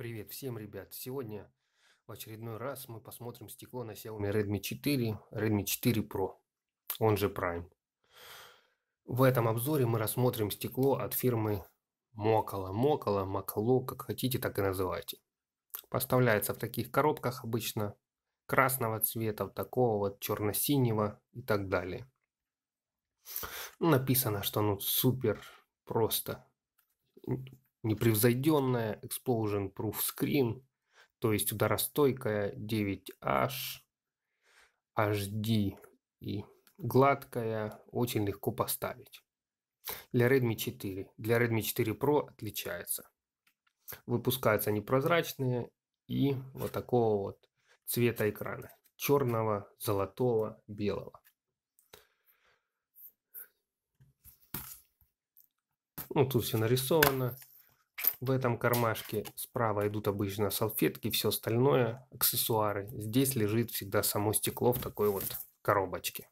Привет всем, ребят! Сегодня в очередной раз мы посмотрим стекло на Xiaomi Redmi 4, Redmi 4 Pro, он же Prime. В этом обзоре мы рассмотрим стекло от фирмы Mokola, Mokola, Mokolo, как хотите, так и называйте. Поставляется в таких коробках обычно красного цвета, вот такого вот черно-синего и так далее. Написано, что оно супер просто непревзойденная, explosion proof screen, то есть ударостойкая 9H, HD и гладкая, очень легко поставить. Для Redmi 4. Для Redmi 4 Pro отличается. Выпускаются они прозрачные и вот такого вот цвета экрана. Черного, золотого, белого. Ну, тут все нарисовано. В этом кармашке справа идут обычно салфетки, все остальное, аксессуары. Здесь лежит всегда само стекло в такой вот коробочке.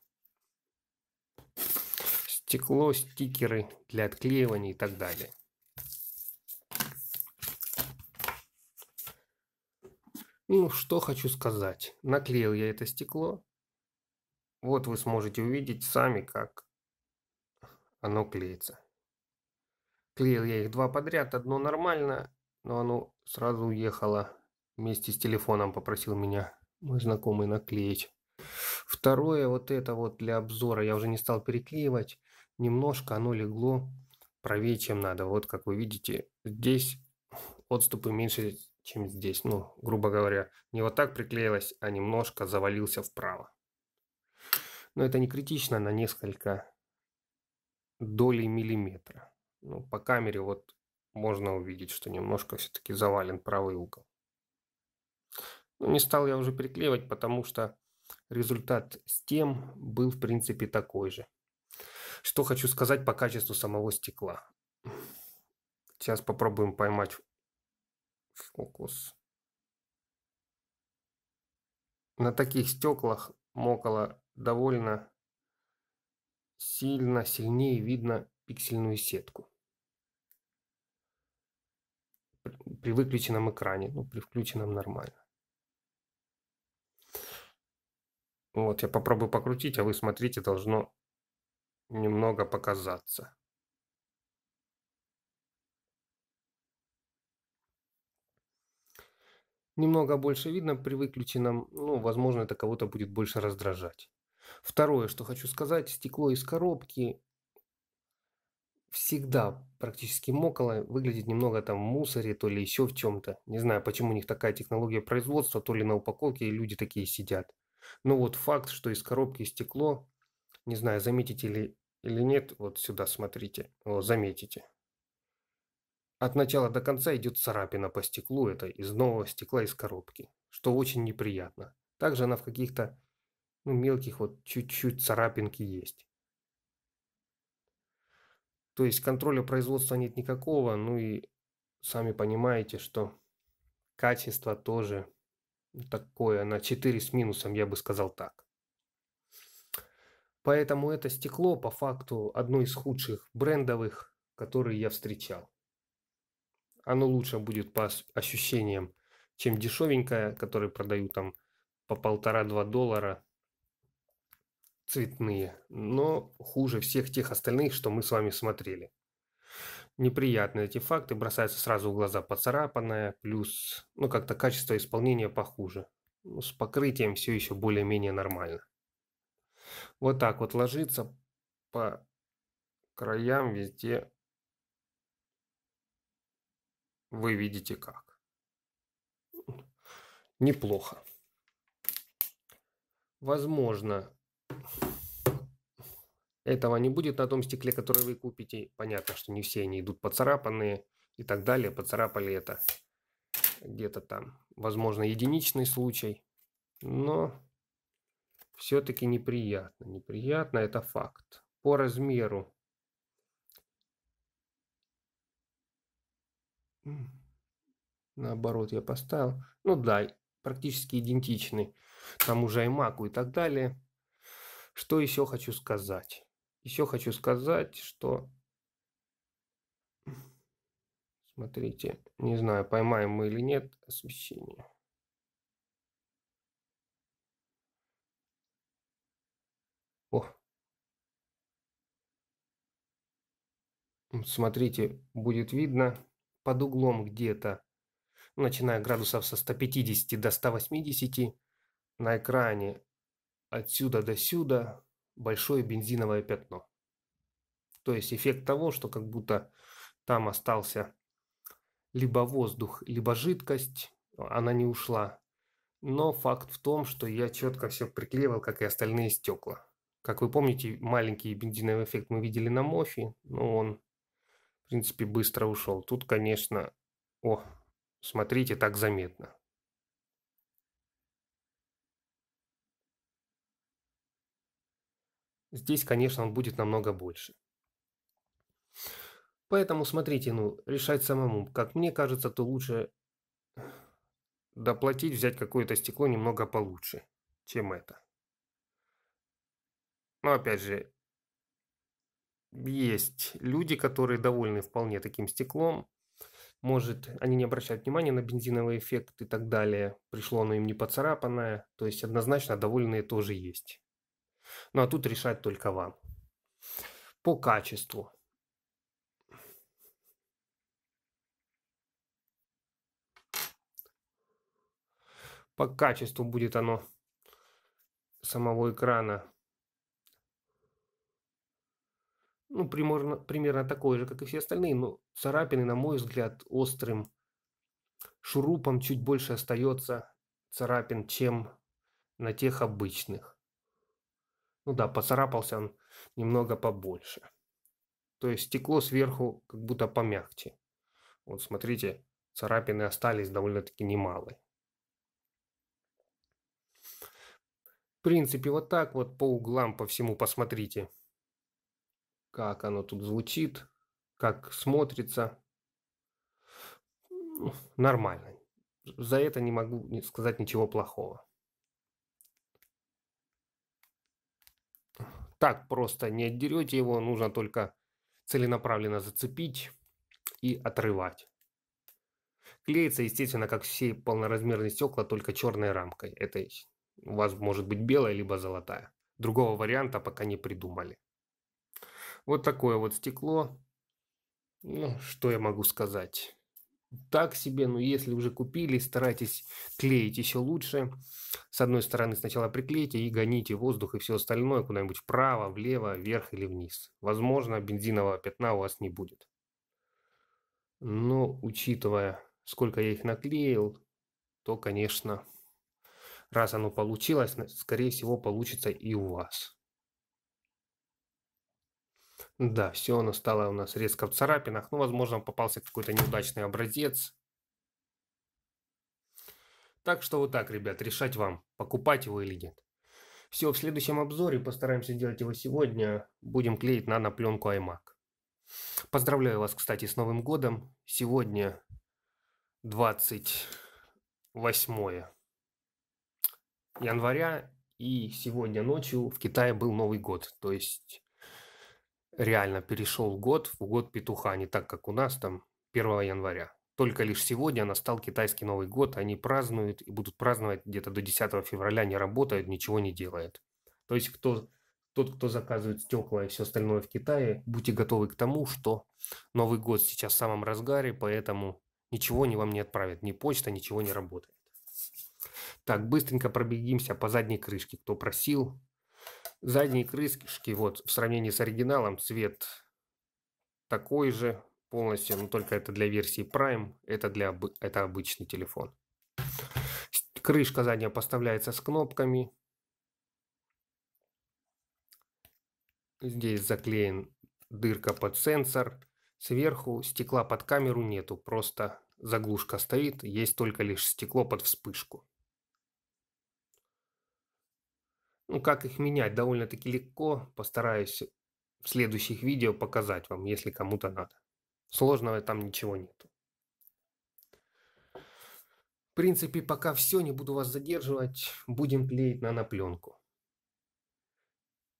Стекло, стикеры для отклеивания и так далее. Ну, что хочу сказать. Наклеил я это стекло. Вот вы сможете увидеть сами, как оно клеится. Клеил я их два подряд, одно нормально, но оно сразу уехало. Вместе с телефоном попросил меня мой знакомый наклеить. Второе, вот это вот для обзора, я уже не стал переклеивать. Немножко оно легло правее, чем надо. Вот как вы видите, здесь отступы меньше, чем здесь. Ну, грубо говоря, не вот так приклеилось, а немножко завалился вправо. Но это не критично на несколько долей миллиметра ну, по камере вот можно увидеть, что немножко все-таки завален правый угол. Но ну, не стал я уже приклеивать, потому что результат с тем был в принципе такой же. Что хочу сказать по качеству самого стекла. Сейчас попробуем поймать фокус. На таких стеклах мокола довольно сильно, сильнее видно пиксельную сетку. при выключенном экране, ну, при включенном нормально. Вот, я попробую покрутить, а вы смотрите, должно немного показаться. Немного больше видно при выключенном, ну, возможно, это кого-то будет больше раздражать. Второе, что хочу сказать, стекло из коробки всегда практически мокало, выглядит немного там в мусоре, то ли еще в чем-то. Не знаю, почему у них такая технология производства, то ли на упаковке и люди такие сидят. Но вот факт, что из коробки стекло, не знаю, заметите ли или нет, вот сюда смотрите, вот заметите. От начала до конца идет царапина по стеклу, это из нового стекла из коробки, что очень неприятно. Также она в каких-то ну, мелких вот чуть-чуть царапинки есть. То есть контроля производства нет никакого, ну и сами понимаете, что качество тоже такое, на 4 с минусом, я бы сказал так. Поэтому это стекло по факту одно из худших брендовых, которые я встречал. Оно лучше будет по ощущениям, чем дешевенькое, которое продают там по полтора-два доллара цветные, но хуже всех тех остальных, что мы с вами смотрели. Неприятные эти факты бросаются сразу в глаза поцарапанное, плюс, ну, как-то качество исполнения похуже. Ну, с покрытием все еще более-менее нормально. Вот так вот ложится по краям везде. Вы видите как. Неплохо. Возможно, этого не будет на том стекле, который вы купите. Понятно, что не все они идут поцарапанные и так далее. Поцарапали это где-то там. Возможно, единичный случай. Но все-таки неприятно. Неприятно, это факт. По размеру. Наоборот, я поставил. Ну да, практически идентичный тому же iMac и так далее. Что еще хочу сказать? Еще хочу сказать, что... Смотрите, не знаю, поймаем мы или нет освещение. О. Смотрите, будет видно под углом где-то, начиная градусов со 150 до 180, на экране отсюда до сюда большое бензиновое пятно. То есть эффект того, что как будто там остался либо воздух, либо жидкость, она не ушла. Но факт в том, что я четко все приклеивал, как и остальные стекла. Как вы помните, маленький бензиновый эффект мы видели на Мофи, но он, в принципе, быстро ушел. Тут, конечно, о, смотрите, так заметно. Здесь, конечно, он будет намного больше. Поэтому смотрите, ну, решать самому. Как мне кажется, то лучше доплатить, взять какое-то стекло немного получше, чем это. Но опять же, есть люди, которые довольны вполне таким стеклом. Может, они не обращают внимания на бензиновый эффект и так далее. Пришло оно им не поцарапанное. То есть однозначно довольные тоже есть. Ну а тут решать только вам. По качеству. По качеству будет оно самого экрана. Ну, примерно, примерно такое же, как и все остальные, но царапины, на мой взгляд, острым шурупом чуть больше остается царапин, чем на тех обычных. Ну да, поцарапался он немного побольше. То есть стекло сверху как будто помягче. Вот смотрите, царапины остались довольно-таки немалые. В принципе, вот так вот по углам, по всему посмотрите. Как оно тут звучит, как смотрится. Нормально. За это не могу сказать ничего плохого. так просто не отдерете его, нужно только целенаправленно зацепить и отрывать. Клеится, естественно, как все полноразмерные стекла, только черной рамкой. Это у вас может быть белая, либо золотая. Другого варианта пока не придумали. Вот такое вот стекло. Ну, что я могу сказать? так себе, но если уже купили, старайтесь клеить еще лучше. С одной стороны сначала приклейте и гоните воздух и все остальное куда-нибудь вправо, влево, вверх или вниз. Возможно, бензинового пятна у вас не будет. Но учитывая, сколько я их наклеил, то, конечно, раз оно получилось, скорее всего, получится и у вас. Да, все, оно стало у нас резко в царапинах. Ну, возможно, попался какой-то неудачный образец. Так что вот так, ребят, решать вам, покупать его или нет. Все, в следующем обзоре, постараемся делать его сегодня, будем клеить нанопленку iMac. Поздравляю вас, кстати, с Новым годом. Сегодня 28 января, и сегодня ночью в Китае был Новый год. То есть реально перешел год в год петуха, а не так, как у нас там 1 января. Только лишь сегодня настал китайский Новый год, они празднуют и будут праздновать где-то до 10 февраля, не работают, ничего не делают. То есть кто, тот, кто заказывает стекла и все остальное в Китае, будьте готовы к тому, что Новый год сейчас в самом разгаре, поэтому ничего не вам не отправят, ни почта, ничего не работает. Так, быстренько пробегимся по задней крышке, кто просил, задние крышки, вот, в сравнении с оригиналом, цвет такой же полностью, но только это для версии Prime, это, для, это обычный телефон. Крышка задняя поставляется с кнопками. Здесь заклеен дырка под сенсор. Сверху стекла под камеру нету, просто заглушка стоит, есть только лишь стекло под вспышку. Ну, как их менять, довольно-таки легко. Постараюсь в следующих видео показать вам, если кому-то надо. Сложного там ничего нет. В принципе, пока все, не буду вас задерживать. Будем клеить нанопленку.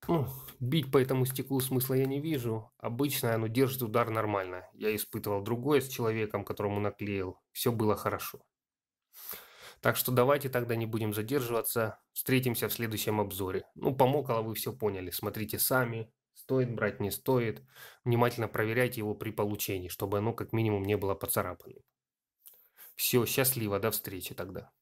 Ну, бить по этому стеклу смысла я не вижу. Обычно оно держит удар нормально. Я испытывал другое с человеком, которому наклеил. Все было хорошо. Так что давайте тогда не будем задерживаться. Встретимся в следующем обзоре. Ну, помокало вы все поняли. Смотрите сами. Стоит брать, не стоит. Внимательно проверяйте его при получении, чтобы оно как минимум не было поцарапанным. Все, счастливо, до встречи тогда.